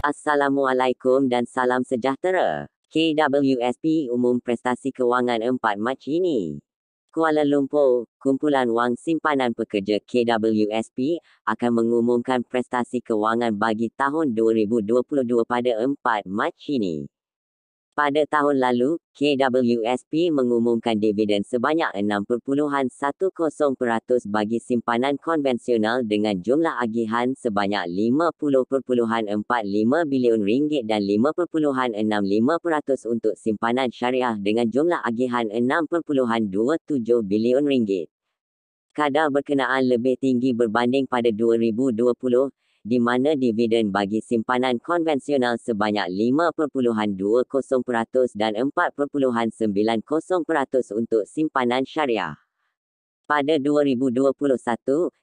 Assalamualaikum dan salam sejahtera. KWSP umum prestasi kewangan 4 Mac ini. Kuala Lumpur, Kumpulan Wang Simpanan Pekerja KWSP akan mengumumkan prestasi kewangan bagi tahun 2022 pada 4 Mac ini. Pada tahun lalu, KWSP mengumumkan dividen sebanyak 6.10% bagi simpanan konvensional dengan jumlah agihan sebanyak 50.45 bilion ringgit dan 5.65% untuk simpanan syariah dengan jumlah agihan 6.27 bilion ringgit. Kadar berkenaan lebih tinggi berbanding pada 2020 di mana dividen bagi simpanan konvensional sebanyak 5.20% dan 4.90% untuk simpanan syariah. Pada 2021,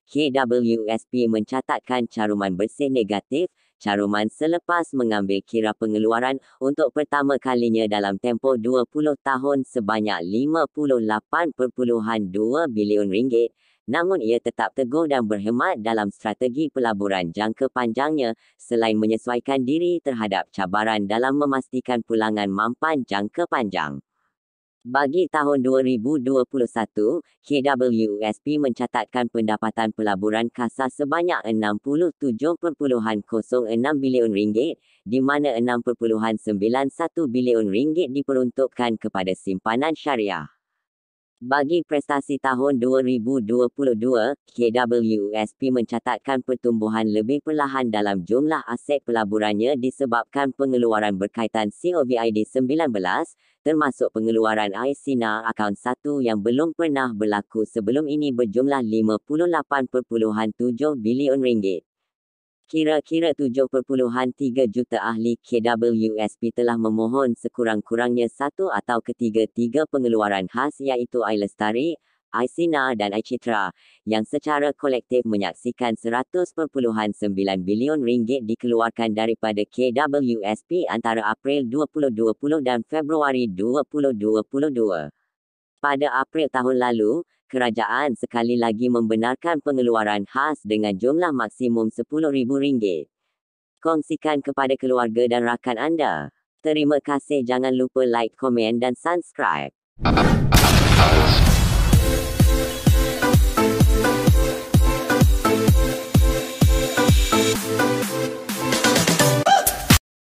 KWSP mencatatkan caruman bersih negatif, caruman selepas mengambil kira pengeluaran untuk pertama kalinya dalam tempoh 20 tahun sebanyak 58.2 bilion ringgit namun ia tetap teguh dan berhemat dalam strategi pelaburan jangka panjangnya selain menyesuaikan diri terhadap cabaran dalam memastikan pulangan mampan jangka panjang. Bagi tahun 2021, KWSP mencatatkan pendapatan pelaburan kasar sebanyak 67.06 bilion ringgit, di mana 6.91 bilion ringgit diperuntukkan kepada simpanan syariah. Bagi prestasi tahun 2022, KWSP mencatatkan pertumbuhan lebih perlahan dalam jumlah aset pelaburannya disebabkan pengeluaran berkaitan COVID-19 termasuk pengeluaran ICNA akaun 1 yang belum pernah berlaku sebelum ini berjumlah 58.7 bilion ringgit kira-kira 7.3 juta ahli KWSP telah memohon sekurang-kurangnya satu atau ketiga-tiga pengeluaran khas iaitu Air Lestari, Aisina dan Aicitra yang secara kolektif menyaksikan 100.9 bilion ringgit dikeluarkan daripada KWSP antara April 2020 dan Februari 2022. Pada April tahun lalu, kerajaan sekali lagi membenarkan pengeluaran khas dengan jumlah maksimum rm ringgit. Kongsikan kepada keluarga dan rakan anda. Terima kasih jangan lupa like, komen dan subscribe.